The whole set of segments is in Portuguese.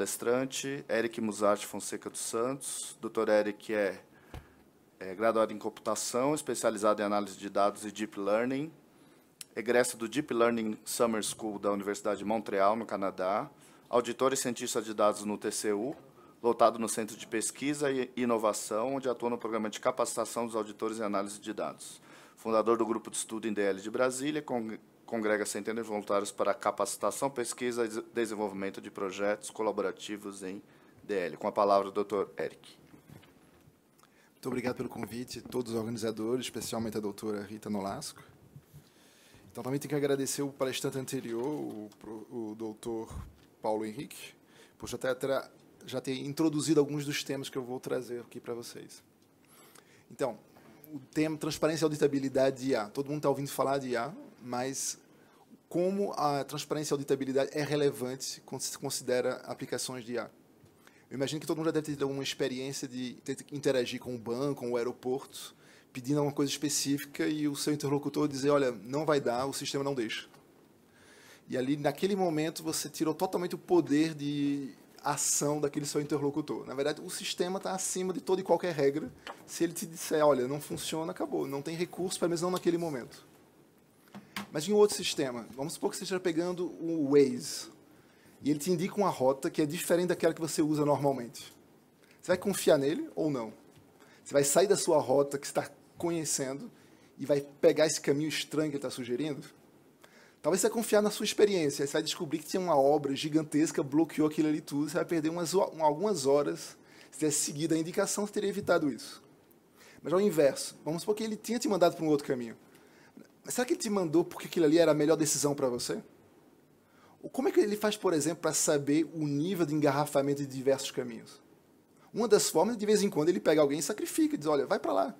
palestrante, Eric Musarte Fonseca dos Santos. Dr. Eric é, é graduado em computação, especializado em análise de dados e deep learning, egresso do Deep Learning Summer School da Universidade de Montreal, no Canadá, auditor e cientista de dados no TCU, lotado no Centro de Pesquisa e Inovação, onde atua no programa de capacitação dos auditores em análise de dados. Fundador do Grupo de Estudo em DL de Brasília, congrega centenas de voluntários para capacitação, pesquisa e desenvolvimento de projetos colaborativos em DL. Com a palavra o doutor Eric. Muito obrigado pelo convite, todos os organizadores, especialmente a doutora Rita Nolasco. Então, também tenho que agradecer o palestrante anterior, o, o doutor Paulo Henrique, por já ter, já ter introduzido alguns dos temas que eu vou trazer aqui para vocês. Então, o tema transparência e auditabilidade de IA. Todo mundo está ouvindo falar de IA, mas como a transparência e auditabilidade é relevante quando se considera aplicações de IA. Eu imagino que todo mundo já deve ter tido alguma experiência de interagir com o banco, com o aeroporto, pedindo alguma coisa específica e o seu interlocutor dizer, olha, não vai dar, o sistema não deixa. E ali, naquele momento, você tirou totalmente o poder de ação daquele seu interlocutor. Na verdade, o sistema está acima de toda e qualquer regra. Se ele te disser, olha, não funciona, acabou, não tem recurso, pelo menos não naquele momento mas em outro sistema. Vamos supor que você esteja pegando o Waze e ele te indica uma rota que é diferente daquela que você usa normalmente. Você vai confiar nele ou não? Você vai sair da sua rota que está conhecendo e vai pegar esse caminho estranho que ele está sugerindo? Talvez você vai confiar na sua experiência, você vai descobrir que tinha uma obra gigantesca, bloqueou aquilo ali tudo, você vai perder umas, algumas horas. Se tivesse seguido a indicação, você teria evitado isso. Mas ao inverso, vamos supor que ele tinha te mandado para um outro caminho mas será que ele te mandou porque aquilo ali era a melhor decisão para você? Como é que ele faz, por exemplo, para saber o nível de engarrafamento de diversos caminhos? Uma das formas, de vez em quando, ele pega alguém e sacrifica, diz, olha, vai para lá.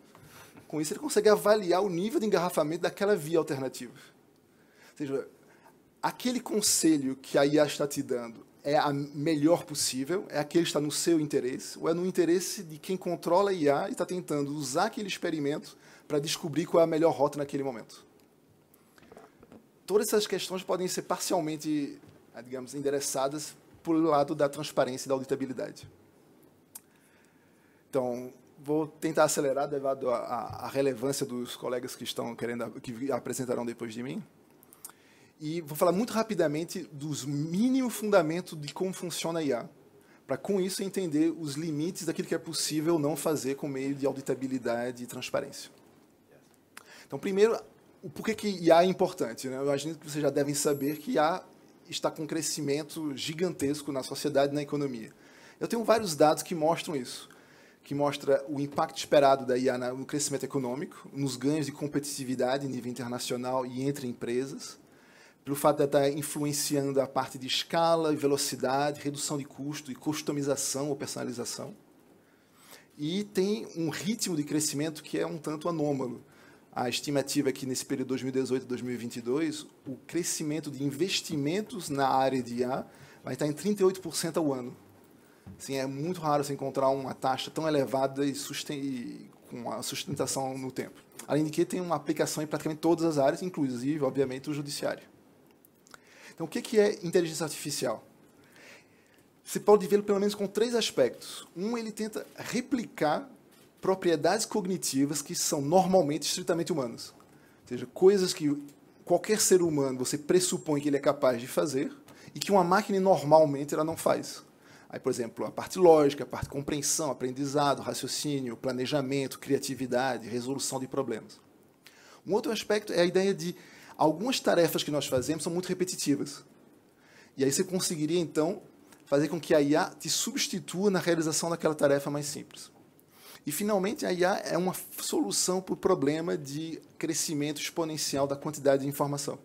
Com isso, ele consegue avaliar o nível de engarrafamento daquela via alternativa. Ou seja, aquele conselho que a IA está te dando é a melhor possível, é aquele que está no seu interesse, ou é no interesse de quem controla a IA e está tentando usar aquele experimento para descobrir qual é a melhor rota naquele momento todas essas questões podem ser parcialmente, eh, digamos, endereçadas por lado da transparência e da auditabilidade. Então, vou tentar acelerar, devido à relevância dos colegas que estão querendo que apresentarão depois de mim. E vou falar muito rapidamente dos mínimos fundamentos de como funciona a IA, para com isso entender os limites daquilo que é possível não fazer com meio de auditabilidade e transparência. Então, primeiro, por que, que IA é importante? Né? Eu imagino que vocês já devem saber que IA está com um crescimento gigantesco na sociedade e na economia. Eu tenho vários dados que mostram isso, que mostra o impacto esperado da IA no crescimento econômico, nos ganhos de competitividade em nível internacional e entre empresas, pelo fato de estar tá influenciando a parte de escala e velocidade, redução de custo e customização ou personalização. E tem um ritmo de crescimento que é um tanto anômalo a estimativa é que nesse período 2018 2022, o crescimento de investimentos na área de IA vai estar em 38% ao ano. Assim, é muito raro se encontrar uma taxa tão elevada e, e com a sustentação no tempo. Além de que tem uma aplicação em praticamente todas as áreas, inclusive, obviamente, o judiciário. Então, o que é inteligência artificial? Você pode vê-lo pelo menos com três aspectos. Um, ele tenta replicar propriedades cognitivas que são normalmente estritamente humanas. Ou seja, coisas que qualquer ser humano você pressupõe que ele é capaz de fazer e que uma máquina normalmente ela não faz. Aí, por exemplo, a parte lógica, a parte compreensão, aprendizado, raciocínio, planejamento, criatividade, resolução de problemas. Um outro aspecto é a ideia de algumas tarefas que nós fazemos são muito repetitivas. E aí você conseguiria, então, fazer com que a IA te substitua na realização daquela tarefa mais simples. E, finalmente, a IA é uma solução para o problema de crescimento exponencial da quantidade de informação.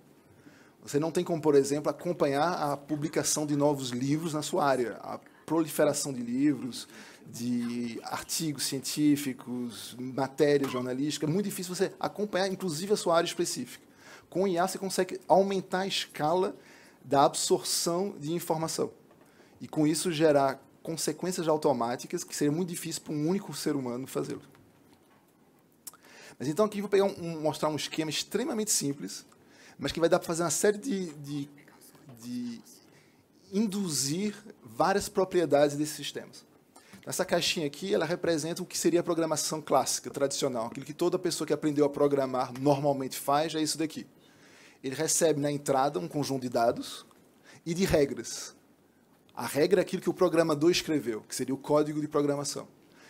Você não tem como, por exemplo, acompanhar a publicação de novos livros na sua área, a proliferação de livros, de artigos científicos, matéria jornalística. É muito difícil você acompanhar, inclusive, a sua área específica. Com IA, você consegue aumentar a escala da absorção de informação. E com isso gerar consequências automáticas que seria muito difícil para um único ser humano fazê-lo. Mas então aqui vou pegar um, mostrar um esquema extremamente simples, mas que vai dar para fazer uma série de, de, de induzir várias propriedades desses sistemas. Essa caixinha aqui, ela representa o que seria a programação clássica, tradicional, aquilo que toda pessoa que aprendeu a programar normalmente faz, é isso daqui. Ele recebe na entrada um conjunto de dados e de regras. A regra é aquilo que o programador escreveu, que seria o código de programação.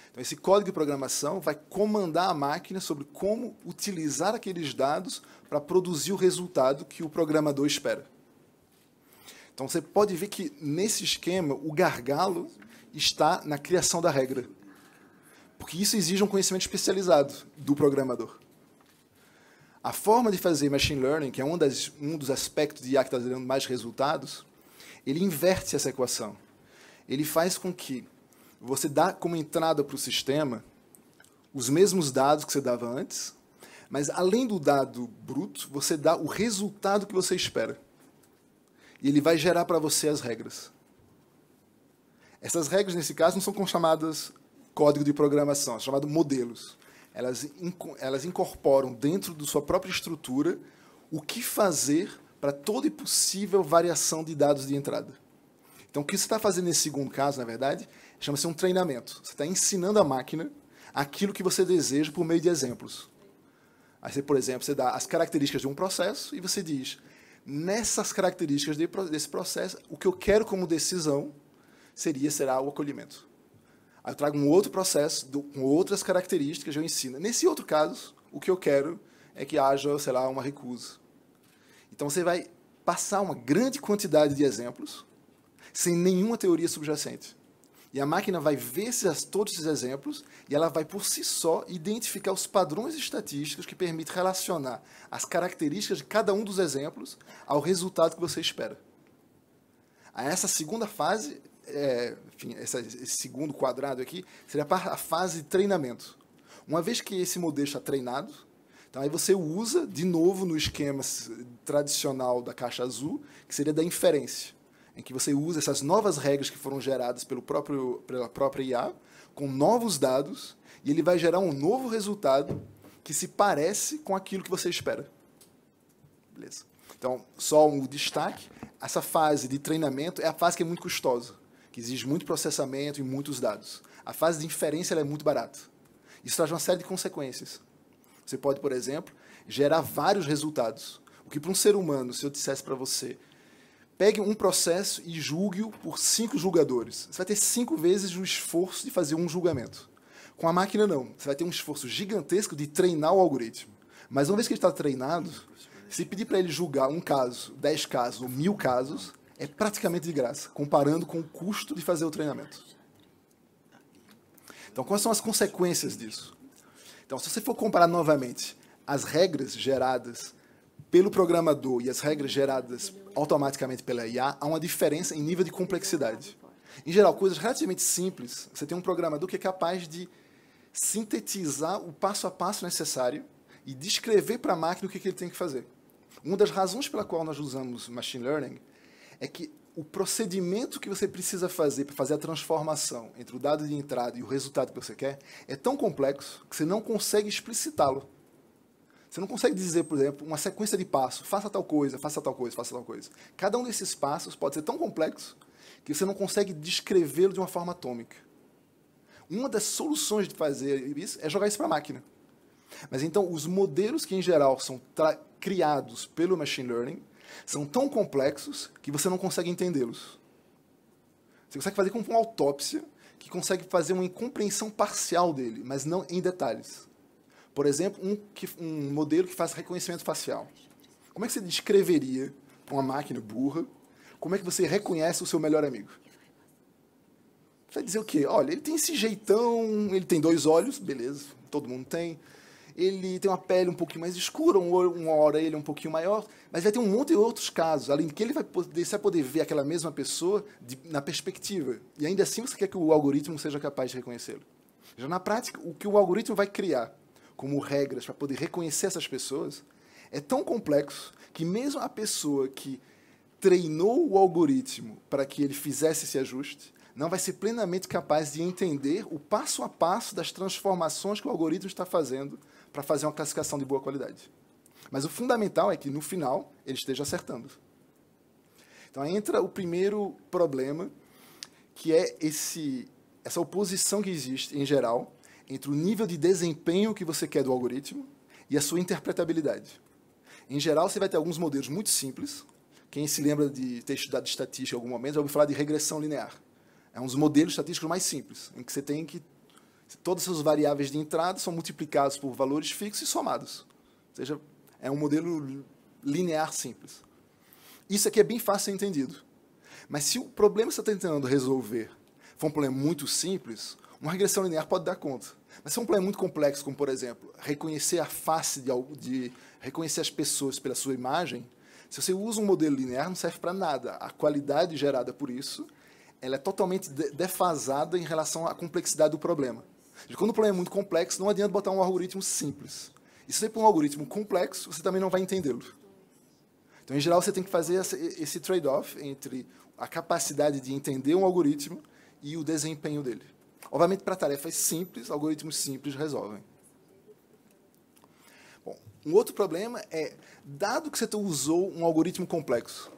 Então, esse código de programação vai comandar a máquina sobre como utilizar aqueles dados para produzir o resultado que o programador espera. Então, você pode ver que nesse esquema, o gargalo está na criação da regra. Porque isso exige um conhecimento especializado do programador. A forma de fazer machine learning, que é um, das, um dos aspectos de IA que está dando mais resultados, ele inverte essa equação. Ele faz com que você dá como entrada para o sistema os mesmos dados que você dava antes, mas além do dado bruto, você dá o resultado que você espera. E ele vai gerar para você as regras. Essas regras, nesse caso, não são chamadas código de programação, são é chamadas modelos. Elas, elas incorporam dentro da sua própria estrutura o que fazer para toda possível variação de dados de entrada. Então, o que você está fazendo nesse segundo caso, na verdade, chama-se um treinamento. Você está ensinando a máquina aquilo que você deseja por meio de exemplos. Aí você, por exemplo, você dá as características de um processo e você diz, nessas características de, desse processo, o que eu quero como decisão seria será o acolhimento. Aí eu trago um outro processo do, com outras características, e eu ensino. Nesse outro caso, o que eu quero é que haja, sei lá, uma recusa. Então você vai passar uma grande quantidade de exemplos sem nenhuma teoria subjacente. E a máquina vai ver esses, todos esses exemplos e ela vai, por si só, identificar os padrões estatísticos que permitem relacionar as características de cada um dos exemplos ao resultado que você espera. A essa segunda fase, é, enfim, essa, esse segundo quadrado aqui, seria a fase de treinamento. Uma vez que esse modelo está treinado, Tá? Aí você usa, de novo, no esquema tradicional da caixa azul, que seria da inferência, em que você usa essas novas regras que foram geradas pelo próprio, pela própria IA, com novos dados, e ele vai gerar um novo resultado que se parece com aquilo que você espera. Beleza. Então, só um destaque, essa fase de treinamento é a fase que é muito custosa, que exige muito processamento e muitos dados. A fase de inferência é muito barata. Isso traz uma série de consequências. Você pode, por exemplo, gerar vários resultados. O que para um ser humano, se eu dissesse para você, pegue um processo e julgue-o por cinco julgadores. Você vai ter cinco vezes o esforço de fazer um julgamento. Com a máquina, não. Você vai ter um esforço gigantesco de treinar o algoritmo. Mas uma vez que ele está treinado, se pedir para ele julgar um caso, dez casos ou mil casos, é praticamente de graça, comparando com o custo de fazer o treinamento. Então, quais são as consequências disso? Então, se você for comparar novamente as regras geradas pelo programador e as regras geradas automaticamente pela IA, há uma diferença em nível de complexidade. Em geral, coisas relativamente simples, você tem um programador que é capaz de sintetizar o passo a passo necessário e descrever para a máquina o que, que ele tem que fazer. Uma das razões pela qual nós usamos machine learning é que o procedimento que você precisa fazer para fazer a transformação entre o dado de entrada e o resultado que você quer é tão complexo que você não consegue explicitá-lo. Você não consegue dizer, por exemplo, uma sequência de passos, faça tal coisa, faça tal coisa, faça tal coisa. Cada um desses passos pode ser tão complexo que você não consegue descrevê-lo de uma forma atômica. Uma das soluções de fazer isso é jogar isso para a máquina. Mas então, os modelos que em geral são criados pelo machine learning são tão complexos que você não consegue entendê-los. Você consegue fazer com uma autópsia que consegue fazer uma compreensão parcial dele, mas não em detalhes. Por exemplo, um, que, um modelo que faz reconhecimento facial. Como é que você descreveria uma máquina burra? Como é que você reconhece o seu melhor amigo? Você vai dizer o quê? Olha, ele tem esse jeitão, ele tem dois olhos, beleza, todo mundo tem ele tem uma pele um pouquinho mais escura, um, uma orelha um pouquinho maior, mas vai ter um monte de outros casos, além de que ele vai deixar poder ver aquela mesma pessoa de, na perspectiva. E ainda assim você quer que o algoritmo seja capaz de reconhecê-lo. Já na prática, o que o algoritmo vai criar como regras para poder reconhecer essas pessoas é tão complexo que mesmo a pessoa que treinou o algoritmo para que ele fizesse esse ajuste, não vai ser plenamente capaz de entender o passo a passo das transformações que o algoritmo está fazendo para fazer uma classificação de boa qualidade. Mas o fundamental é que no final ele esteja acertando. Então entra o primeiro problema, que é esse essa oposição que existe em geral entre o nível de desempenho que você quer do algoritmo e a sua interpretabilidade. Em geral, você vai ter alguns modelos muito simples. Quem se lembra de ter estudado estatística em algum momento já ouviu falar de regressão linear. É um dos modelos estatísticos mais simples, em que você tem que Todas as variáveis de entrada são multiplicadas por valores fixos e somados. Ou seja, é um modelo linear simples. Isso aqui é bem fácil de ser entendido. Mas se o problema que você está tentando resolver for um problema muito simples, uma regressão linear pode dar conta. Mas se é um problema muito complexo, como por exemplo, reconhecer a face de algo, de reconhecer as pessoas pela sua imagem, se você usa um modelo linear, não serve para nada. A qualidade gerada por isso, ela é totalmente defasada em relação à complexidade do problema quando o problema é muito complexo, não adianta botar um algoritmo simples. E se você põe um algoritmo complexo, você também não vai entendê-lo. Então, em geral, você tem que fazer esse trade-off entre a capacidade de entender um algoritmo e o desempenho dele. Obviamente, para tarefas simples, algoritmos simples resolvem. Bom, um outro problema é, dado que você usou um algoritmo complexo,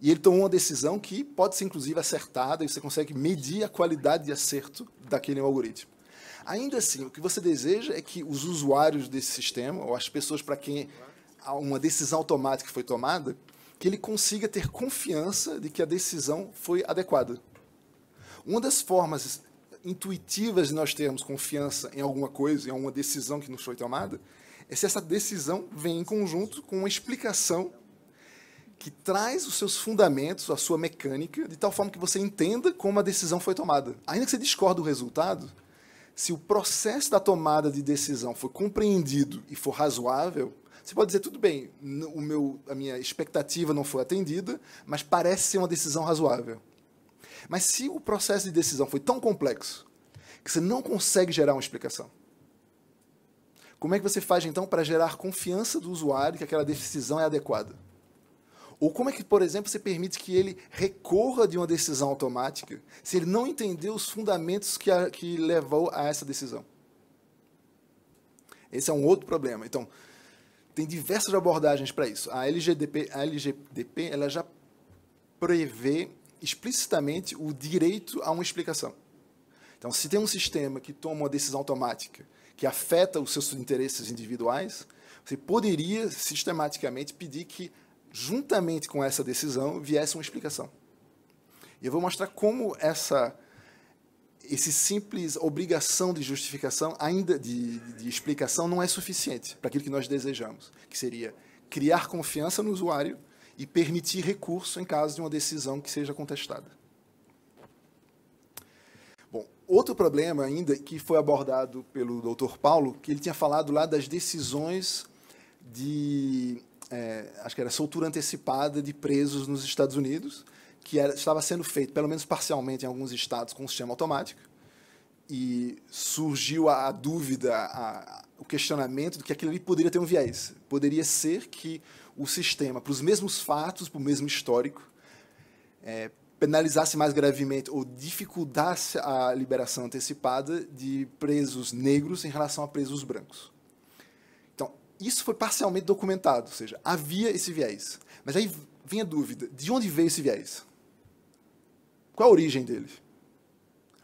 e ele tomou uma decisão que pode ser, inclusive, acertada, e você consegue medir a qualidade de acerto daquele algoritmo. Ainda assim, o que você deseja é que os usuários desse sistema, ou as pessoas para quem uma decisão automática foi tomada, que ele consiga ter confiança de que a decisão foi adequada. Uma das formas intuitivas de nós termos confiança em alguma coisa, em alguma decisão que nos foi tomada, é se essa decisão vem em conjunto com uma explicação que traz os seus fundamentos, a sua mecânica, de tal forma que você entenda como a decisão foi tomada. Ainda que você discorde do resultado, se o processo da tomada de decisão for compreendido e for razoável, você pode dizer, tudo bem, o meu, a minha expectativa não foi atendida, mas parece ser uma decisão razoável. Mas se o processo de decisão foi tão complexo que você não consegue gerar uma explicação, como é que você faz então para gerar confiança do usuário que aquela decisão é adequada? Ou como é que, por exemplo, você permite que ele recorra de uma decisão automática se ele não entendeu os fundamentos que, a, que levou a essa decisão? Esse é um outro problema. Então, tem diversas abordagens para isso. A LGDP, ela já prevê explicitamente o direito a uma explicação. Então, se tem um sistema que toma uma decisão automática que afeta os seus interesses individuais, você poderia sistematicamente pedir que juntamente com essa decisão, viesse uma explicação. E eu vou mostrar como essa esse simples obrigação de justificação, ainda de, de explicação, não é suficiente para aquilo que nós desejamos, que seria criar confiança no usuário e permitir recurso em caso de uma decisão que seja contestada. Bom, outro problema ainda que foi abordado pelo Dr. Paulo, que ele tinha falado lá das decisões de é, acho que era soltura antecipada de presos nos Estados Unidos, que era, estava sendo feito, pelo menos parcialmente, em alguns estados com o sistema automático. E surgiu a, a dúvida, a, o questionamento de que aquilo ali poderia ter um viés. Poderia ser que o sistema, para os mesmos fatos, para o mesmo histórico, é, penalizasse mais gravemente ou dificultasse a liberação antecipada de presos negros em relação a presos brancos isso foi parcialmente documentado, ou seja, havia esse viés. Mas aí vem a dúvida: de onde veio esse viés? Qual a origem dele?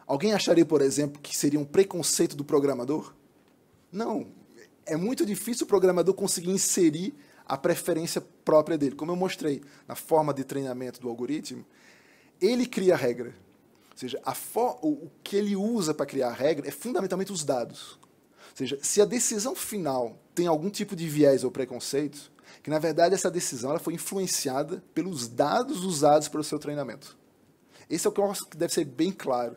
Alguém acharia, por exemplo, que seria um preconceito do programador? Não. É muito difícil o programador conseguir inserir a preferência própria dele. Como eu mostrei na forma de treinamento do algoritmo, ele cria a regra. Ou seja, o que ele usa para criar a regra é fundamentalmente os dados. Ou seja, se a decisão final tem algum tipo de viés ou preconceito, que na verdade essa decisão ela foi influenciada pelos dados usados para o seu treinamento. Esse é o que deve ser bem claro.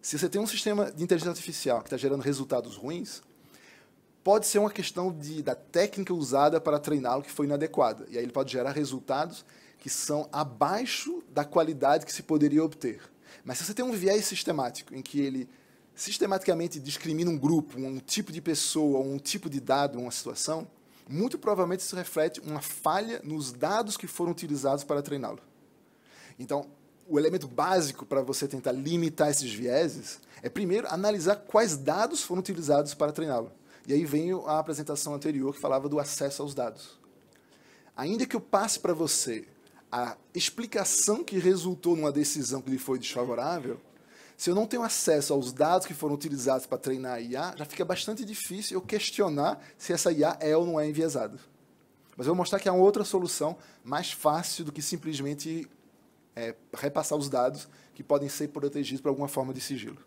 Se você tem um sistema de inteligência artificial que está gerando resultados ruins, pode ser uma questão de, da técnica usada para treiná-lo que foi inadequada. E aí ele pode gerar resultados que são abaixo da qualidade que se poderia obter. Mas se você tem um viés sistemático em que ele sistematicamente discrimina um grupo, um tipo de pessoa, um tipo de dado, uma situação, muito provavelmente isso reflete uma falha nos dados que foram utilizados para treiná-lo. Então, o elemento básico para você tentar limitar esses vieses é, primeiro, analisar quais dados foram utilizados para treiná-lo. E aí vem a apresentação anterior que falava do acesso aos dados. Ainda que eu passe para você a explicação que resultou numa decisão que lhe foi desfavorável, se eu não tenho acesso aos dados que foram utilizados para treinar a IA, já fica bastante difícil eu questionar se essa IA é ou não é enviesada. Mas eu vou mostrar que há outra solução mais fácil do que simplesmente é, repassar os dados que podem ser protegidos por alguma forma de sigilo.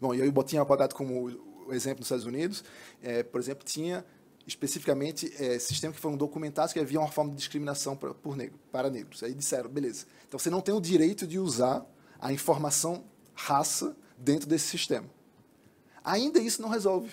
Bom, e eu botei apagado como exemplo nos Estados Unidos, é, por exemplo, tinha especificamente é, sistemas que foram documentados que havia uma forma de discriminação pra, por negro, para negros. Aí disseram, beleza, então você não tem o direito de usar a informação raça dentro desse sistema. Ainda isso não resolve.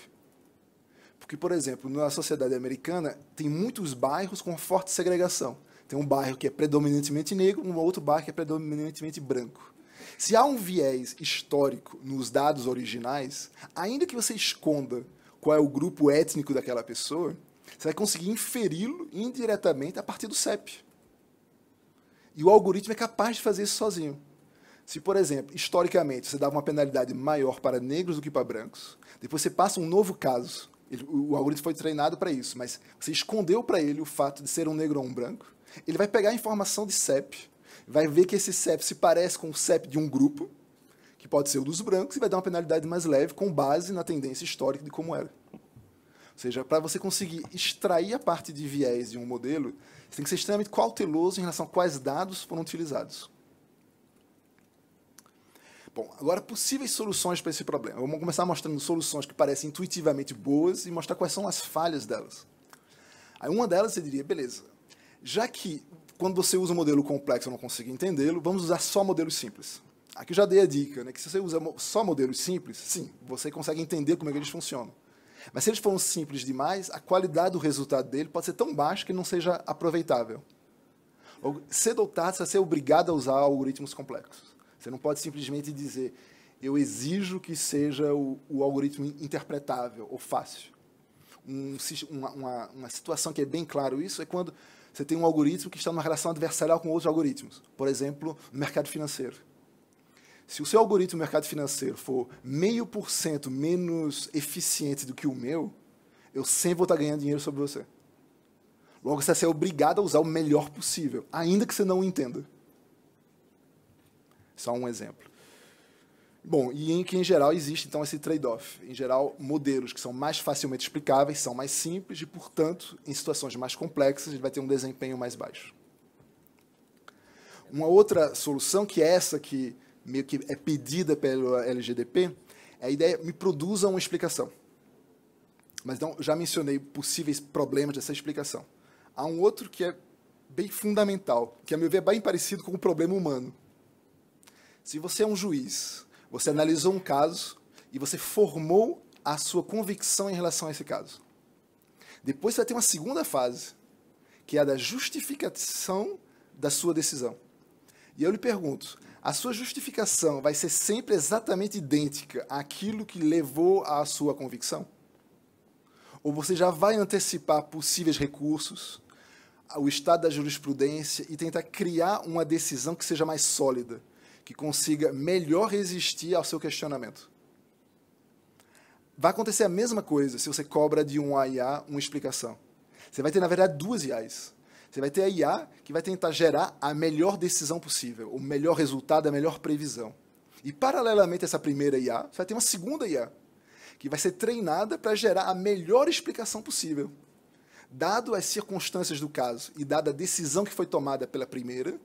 Porque, por exemplo, na sociedade americana, tem muitos bairros com forte segregação. Tem um bairro que é predominantemente negro, um outro bairro que é predominantemente branco. Se há um viés histórico nos dados originais, ainda que você esconda qual é o grupo étnico daquela pessoa, você vai conseguir inferi-lo indiretamente a partir do CEP. E o algoritmo é capaz de fazer isso sozinho. Se, por exemplo, historicamente você dava uma penalidade maior para negros do que para brancos, depois você passa um novo caso, ele, o algoritmo foi treinado para isso, mas você escondeu para ele o fato de ser um negro ou um branco, ele vai pegar a informação de CEP, vai ver que esse CEP se parece com o CEP de um grupo, que pode ser o dos brancos, e vai dar uma penalidade mais leve com base na tendência histórica de como era. Ou seja, para você conseguir extrair a parte de viés de um modelo, você tem que ser extremamente cauteloso em relação a quais dados foram utilizados. Bom, agora possíveis soluções para esse problema. Vamos começar mostrando soluções que parecem intuitivamente boas e mostrar quais são as falhas delas. Aí uma delas você diria, beleza, já que quando você usa um modelo complexo eu não consigo entendê-lo, vamos usar só modelos simples. Aqui eu já dei a dica, né, que se você usa só modelos simples, sim, você consegue entender como é que eles funcionam. Mas se eles forem simples demais, a qualidade do resultado dele pode ser tão baixa que não seja aproveitável. Cedo ou tarde, você vai ser obrigado a usar algoritmos complexos. Você não pode simplesmente dizer, eu exijo que seja o, o algoritmo interpretável ou fácil. Um, uma, uma, uma situação que é bem claro isso é quando você tem um algoritmo que está numa relação adversarial com outros algoritmos. Por exemplo, no mercado financeiro. Se o seu algoritmo no mercado financeiro for meio por cento menos eficiente do que o meu, eu sempre vou estar ganhando dinheiro sobre você. Logo, você vai ser obrigado a usar o melhor possível, ainda que você não o entenda. Só um exemplo. Bom, e em que em geral existe então esse trade-off. Em geral, modelos que são mais facilmente explicáveis são mais simples e, portanto, em situações mais complexas, ele vai ter um desempenho mais baixo. Uma outra solução, que é essa que meio que é pedida pelo LGDP, é a ideia me produza uma explicação. Mas então, já mencionei possíveis problemas dessa explicação. Há um outro que é bem fundamental, que a meu ver é bem parecido com o problema humano, se você é um juiz, você analisou um caso e você formou a sua convicção em relação a esse caso. Depois você vai ter uma segunda fase, que é a da justificação da sua decisão. E eu lhe pergunto, a sua justificação vai ser sempre exatamente idêntica àquilo que levou à sua convicção? Ou você já vai antecipar possíveis recursos, o estado da jurisprudência e tentar criar uma decisão que seja mais sólida? que consiga melhor resistir ao seu questionamento. Vai acontecer a mesma coisa se você cobra de um IA uma explicação. Você vai ter, na verdade, duas IAs. Você vai ter a IA que vai tentar gerar a melhor decisão possível, o melhor resultado, a melhor previsão. E, paralelamente a essa primeira IA, você vai ter uma segunda IA, que vai ser treinada para gerar a melhor explicação possível. Dado as circunstâncias do caso e dada a decisão que foi tomada pela primeira,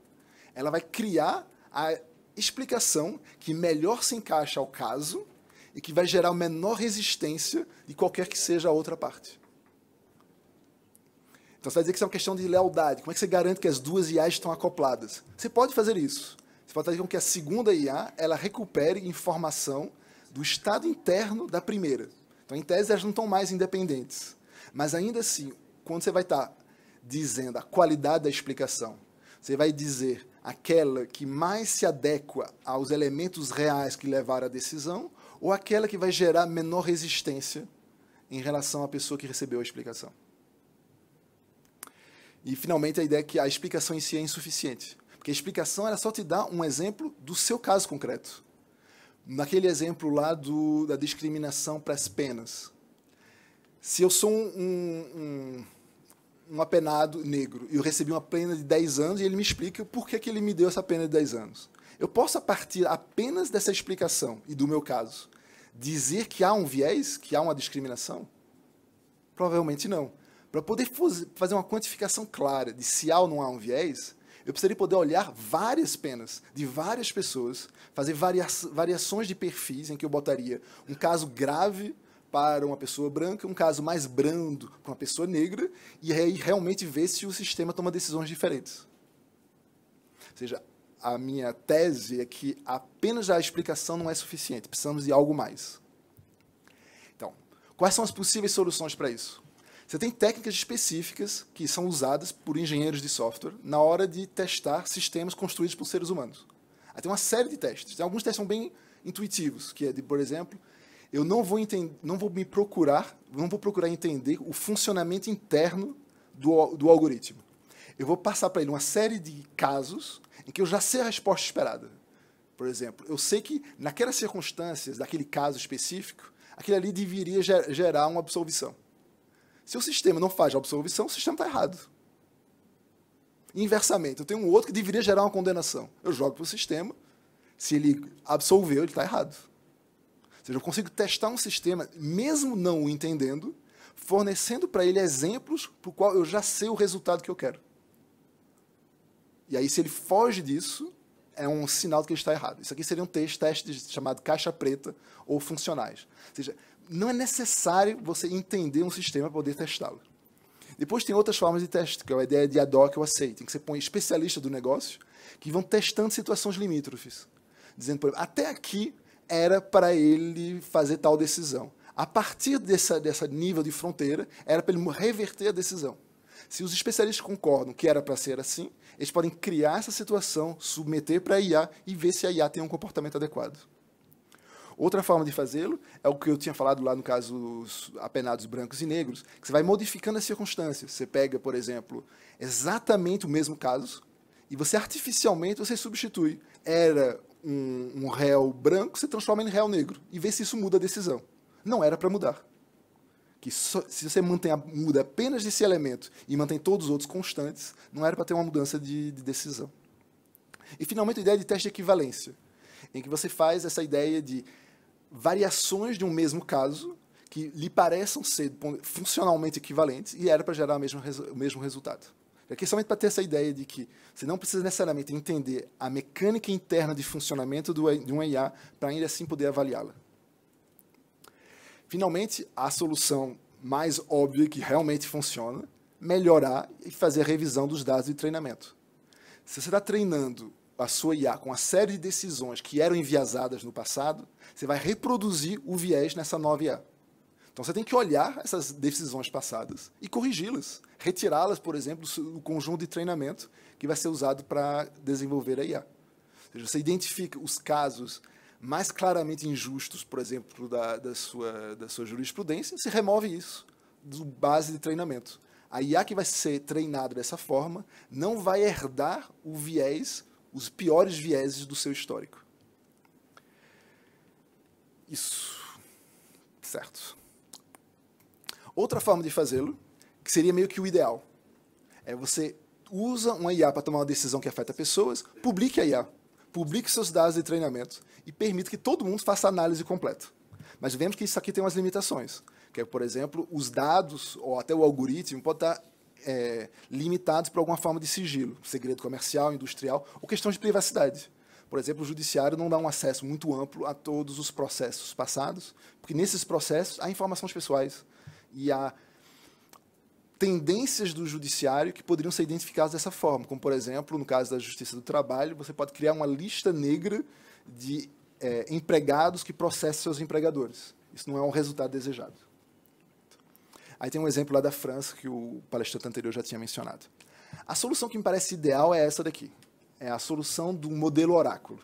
ela vai criar a explicação que melhor se encaixa ao caso e que vai gerar menor resistência de qualquer que seja a outra parte. Então você vai dizer que isso é uma questão de lealdade. Como é que você garante que as duas IAs estão acopladas? Você pode fazer isso. Você pode fazer com que a segunda IA ela recupere informação do estado interno da primeira. Então, em tese, elas não estão mais independentes. Mas ainda assim, quando você vai estar tá dizendo a qualidade da explicação, você vai dizer aquela que mais se adequa aos elementos reais que levaram à decisão ou aquela que vai gerar menor resistência em relação à pessoa que recebeu a explicação. E, finalmente, a ideia é que a explicação em si é insuficiente. Porque a explicação era só te dar um exemplo do seu caso concreto. Naquele exemplo lá do, da discriminação para as penas. Se eu sou um, um, um apenado negro e eu recebi uma pena de 10 anos e ele me explica por que, que ele me deu essa pena de 10 anos. Eu posso, a partir apenas dessa explicação e do meu caso, dizer que há um viés, que há uma discriminação? Provavelmente não. Para poder fazer uma quantificação clara de se há ou não há um viés, eu precisaria poder olhar várias penas de várias pessoas, fazer varia variações de perfis em que eu botaria um caso grave para uma pessoa branca, um caso mais brando para uma pessoa negra, e aí realmente ver se o sistema toma decisões diferentes. Ou seja, a minha tese é que apenas a explicação não é suficiente, precisamos de algo mais. Então, quais são as possíveis soluções para isso? Você tem técnicas específicas que são usadas por engenheiros de software na hora de testar sistemas construídos por seres humanos. Há tem uma série de testes. Tem alguns testes são bem intuitivos, que é de, por exemplo, eu não vou, entender, não vou me procurar, não vou procurar entender o funcionamento interno do, do algoritmo. Eu vou passar para ele uma série de casos em que eu já sei a resposta esperada. Por exemplo, eu sei que naquelas circunstâncias, daquele caso específico, aquilo ali deveria gerar uma absolvição. Se o sistema não faz a absolvição, o sistema está errado. Inversamente, eu tenho um outro que deveria gerar uma condenação. Eu jogo para o sistema, se ele absolveu, ele está errado seja, eu consigo testar um sistema, mesmo não o entendendo, fornecendo para ele exemplos para o qual eu já sei o resultado que eu quero. E aí, se ele foge disso, é um sinal de que ele está errado. Isso aqui seria um teste chamado caixa preta ou funcionais. Ou seja, não é necessário você entender um sistema para poder testá-lo. Depois tem outras formas de teste, que é a ideia de ad hoc ou aceito, em que você põe especialistas do negócio que vão testando situações limítrofes. Dizendo, por exemplo, até aqui era para ele fazer tal decisão. A partir dessa, dessa nível de fronteira, era para ele reverter a decisão. Se os especialistas concordam que era para ser assim, eles podem criar essa situação, submeter para a IA e ver se a IA tem um comportamento adequado. Outra forma de fazê-lo é o que eu tinha falado lá no caso dos apenados brancos e negros, que você vai modificando as circunstâncias. Você pega, por exemplo, exatamente o mesmo caso e você artificialmente você substitui. Era um, um réu branco, você transforma em réu negro e vê se isso muda a decisão. Não era para mudar. Que só, se você mantém a, muda apenas esse elemento e mantém todos os outros constantes, não era para ter uma mudança de, de decisão. E finalmente a ideia de teste de equivalência, em que você faz essa ideia de variações de um mesmo caso que lhe pareçam ser funcionalmente equivalentes e era para gerar o mesmo, o mesmo resultado. Aqui é somente para ter essa ideia de que você não precisa necessariamente entender a mecânica interna de funcionamento do, de uma IA para ainda assim poder avaliá-la. Finalmente, a solução mais óbvia que realmente funciona, melhorar e fazer a revisão dos dados de treinamento. Se você está treinando a sua IA com uma série de decisões que eram enviesadas no passado, você vai reproduzir o viés nessa nova IA. Então você tem que olhar essas decisões passadas e corrigi-las. Retirá-las, por exemplo, do conjunto de treinamento que vai ser usado para desenvolver a IA. Ou seja, você identifica os casos mais claramente injustos, por exemplo, da, da, sua, da sua jurisprudência, se remove isso do base de treinamento. A IA que vai ser treinada dessa forma não vai herdar o viés, os piores vieses do seu histórico. Isso. Certo. Outra forma de fazê-lo, que seria meio que o ideal, é você usa uma IA para tomar uma decisão que afeta pessoas, publique a IA, publique seus dados de treinamento e permita que todo mundo faça a análise completa. Mas vemos que isso aqui tem umas limitações, que é, por exemplo, os dados ou até o algoritmo pode estar tá, é, limitados por alguma forma de sigilo, segredo comercial, industrial ou questão de privacidade. Por exemplo, o judiciário não dá um acesso muito amplo a todos os processos passados, porque nesses processos há informações pessoais, e a tendências do judiciário que poderiam ser identificadas dessa forma, como por exemplo no caso da Justiça do Trabalho, você pode criar uma lista negra de é, empregados que processam seus empregadores. Isso não é um resultado desejado. Aí tem um exemplo lá da França que o palestrante anterior já tinha mencionado. A solução que me parece ideal é essa daqui. É a solução do modelo oráculo.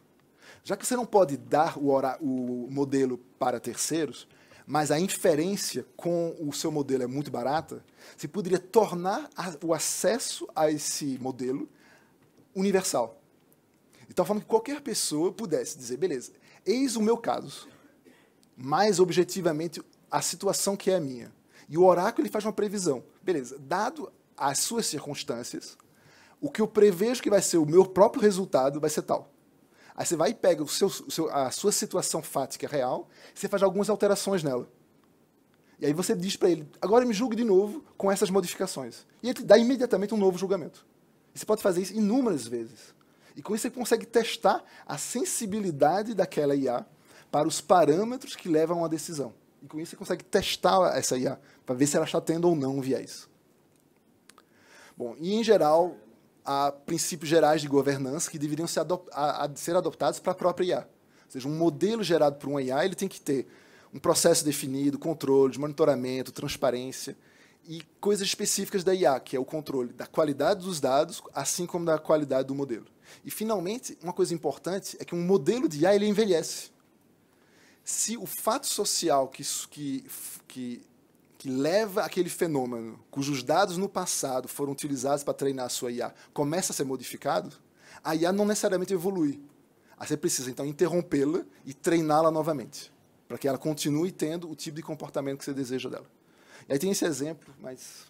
Já que você não pode dar o, o modelo para terceiros, mas a inferência com o seu modelo é muito barata, você poderia tornar a, o acesso a esse modelo universal. Então, falando que qualquer pessoa pudesse dizer, beleza, eis o meu caso, mais objetivamente a situação que é a minha. E o oráculo ele faz uma previsão. Beleza, dado as suas circunstâncias, o que eu prevejo que vai ser o meu próprio resultado vai ser tal. Aí você vai e pega o seu, o seu, a sua situação fática real, você faz algumas alterações nela. E aí você diz para ele, agora me julgue de novo com essas modificações. E ele te dá imediatamente um novo julgamento. E você pode fazer isso inúmeras vezes. E com isso você consegue testar a sensibilidade daquela IA para os parâmetros que levam a uma decisão. E com isso você consegue testar essa IA, para ver se ela está tendo ou não um viés. Bom, e em geral, a princípios gerais de governança que deveriam ser, adop a, a ser adoptados para a própria IA. Ou seja, um modelo gerado por uma IA ele tem que ter um processo definido, controle, monitoramento, transparência e coisas específicas da IA, que é o controle da qualidade dos dados, assim como da qualidade do modelo. E, finalmente, uma coisa importante é que um modelo de IA ele envelhece. Se o fato social que, que, que que leva aquele fenômeno, cujos dados no passado foram utilizados para treinar a sua IA, começa a ser modificado, a IA não necessariamente evolui. Aí você precisa, então, interrompê-la e treiná-la novamente, para que ela continue tendo o tipo de comportamento que você deseja dela. E aí tem esse exemplo, mas.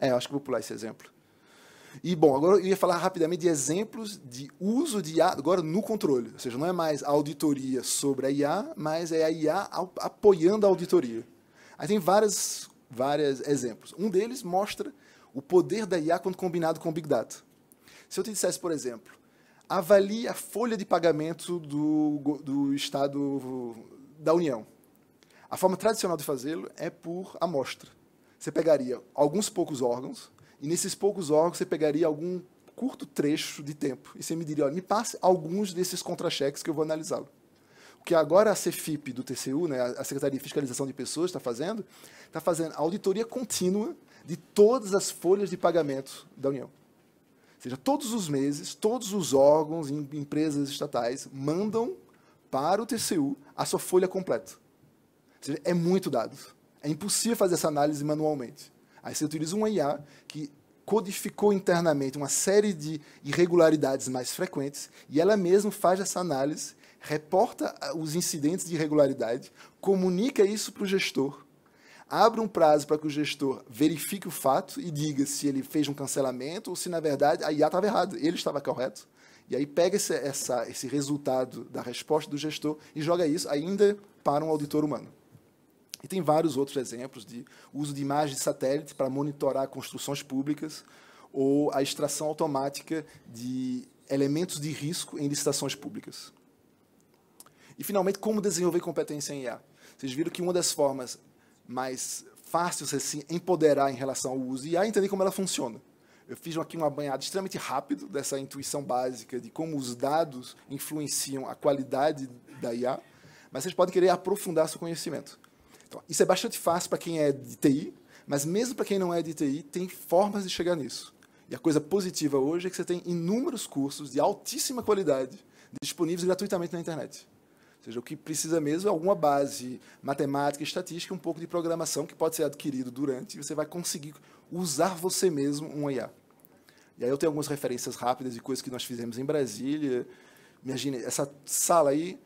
É, eu acho que vou pular esse exemplo. E, bom, agora eu ia falar rapidamente de exemplos de uso de IA, agora no controle. Ou seja, não é mais a auditoria sobre a IA, mas é a IA apoiando a auditoria. Aí tem vários várias exemplos. Um deles mostra o poder da IA quando combinado com o Big Data. Se eu te dissesse, por exemplo, avalie a folha de pagamento do, do Estado da União. A forma tradicional de fazê-lo é por amostra. Você pegaria alguns poucos órgãos, e nesses poucos órgãos você pegaria algum curto trecho de tempo. E você me diria, olha, me passe alguns desses contra-cheques que eu vou analisá-lo que agora a CEFIP do TCU, né, a Secretaria de Fiscalização de Pessoas, está fazendo, está fazendo auditoria contínua de todas as folhas de pagamento da União. Ou seja, todos os meses, todos os órgãos e empresas estatais mandam para o TCU a sua folha completa. Ou seja, é muito dado. É impossível fazer essa análise manualmente. Aí você utiliza uma IA que codificou internamente uma série de irregularidades mais frequentes e ela mesma faz essa análise reporta ah, os incidentes de irregularidade, comunica isso para o gestor, abre um prazo para que o gestor verifique o fato e diga se ele fez um cancelamento ou se, na verdade, a IA estava errada, ele estava correto. E aí pega esse, essa, esse resultado da resposta do gestor e joga isso ainda para um auditor humano. E tem vários outros exemplos de uso de imagens de satélite para monitorar construções públicas ou a extração automática de elementos de risco em licitações públicas. E, finalmente, como desenvolver competência em IA. Vocês viram que uma das formas mais fáceis de assim, se empoderar em relação ao uso de IA é entender como ela funciona. Eu fiz aqui uma banhada extremamente rápido dessa intuição básica de como os dados influenciam a qualidade da IA, mas vocês podem querer aprofundar seu conhecimento. Então, isso é bastante fácil para quem é de TI, mas mesmo para quem não é de TI, tem formas de chegar nisso. E a coisa positiva hoje é que você tem inúmeros cursos de altíssima qualidade disponíveis gratuitamente na internet. Ou seja, o que precisa mesmo é alguma base matemática, estatística, um pouco de programação que pode ser adquirido durante e você vai conseguir usar você mesmo um IA. E aí eu tenho algumas referências rápidas de coisas que nós fizemos em Brasília. Imagina, essa sala aí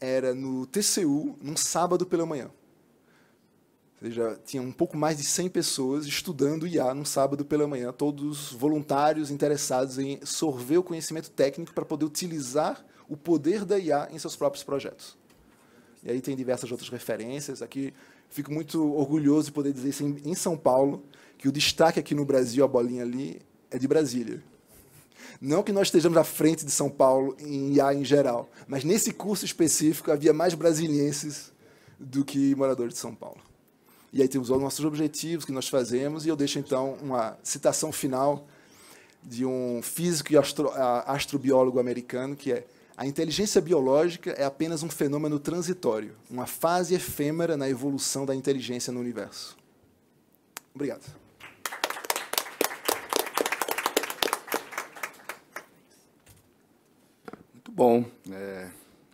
era no TCU, num sábado pela manhã. Ou seja, tinha um pouco mais de 100 pessoas estudando IA num sábado pela manhã, todos voluntários interessados em sorver o conhecimento técnico para poder utilizar o poder da IA em seus próprios projetos. E aí tem diversas outras referências. Aqui fico muito orgulhoso de poder dizer isso em, São Paulo, que o destaque aqui no Brasil, a bolinha ali, é de Brasília. Não que nós estejamos à frente de São Paulo em IA em geral, mas nesse curso específico havia mais brasilienses do que moradores de São Paulo. E aí temos os nossos objetivos que nós fazemos, e eu deixo então uma citação final de um físico e astro, astrobiólogo americano que é a inteligência biológica é apenas um fenômeno transitório, uma fase efêmera na evolução da inteligência no universo. Obrigado. Muito bom. É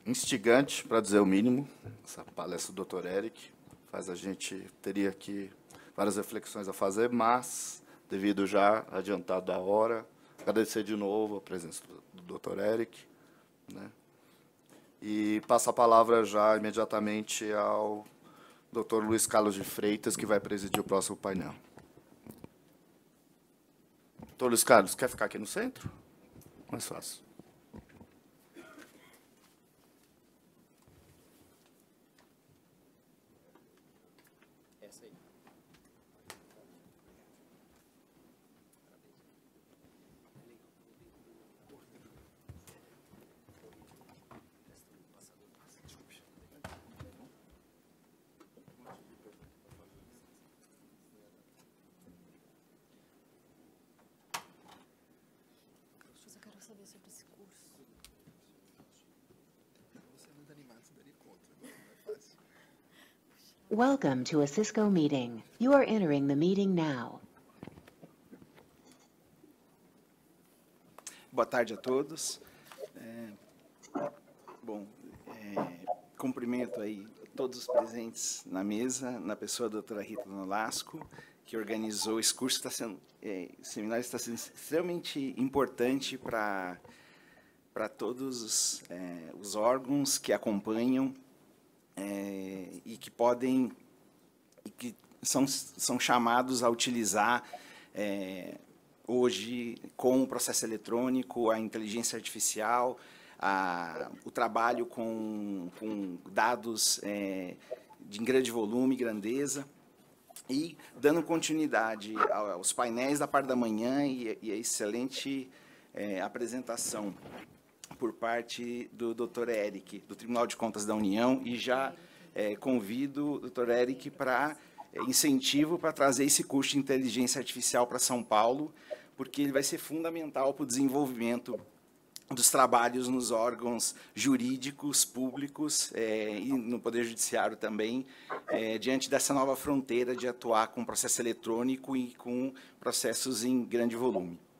instigante, para dizer o mínimo, essa palestra do Dr. Eric. Faz a gente teria aqui várias reflexões a fazer, mas, devido já adiantado da hora, agradecer de novo a presença do Dr. Eric né? E passo a palavra já imediatamente ao Dr. Luiz Carlos de Freitas, que vai presidir o próximo painel. Doutor Luiz Carlos, quer ficar aqui no centro? Mais fácil. Welcome to a Cisco meeting. You are entering the meeting now. Boa tarde a todos. É, bom, é, cumprimento aí todos os presentes na mesa, na pessoa da doutora Rita Nolasco, que organizou esse curso. Está sendo, é, seminário está sendo extremamente importante para para todos os, é, os órgãos que acompanham é, e que podem e que são, são chamados a utilizar é, hoje com o processo eletrônico, a inteligência artificial, a, o trabalho com, com dados é, de grande volume, grandeza. E dando continuidade aos painéis da parte da manhã e, e a excelente é, apresentação por parte do Dr. Eric, do Tribunal de Contas da União, e já é, convido o Dr. Eric para é, incentivo para trazer esse curso de inteligência artificial para São Paulo, porque ele vai ser fundamental para o desenvolvimento dos trabalhos nos órgãos jurídicos, públicos é, e no Poder Judiciário também, é, diante dessa nova fronteira de atuar com processo eletrônico e com processos em grande volume.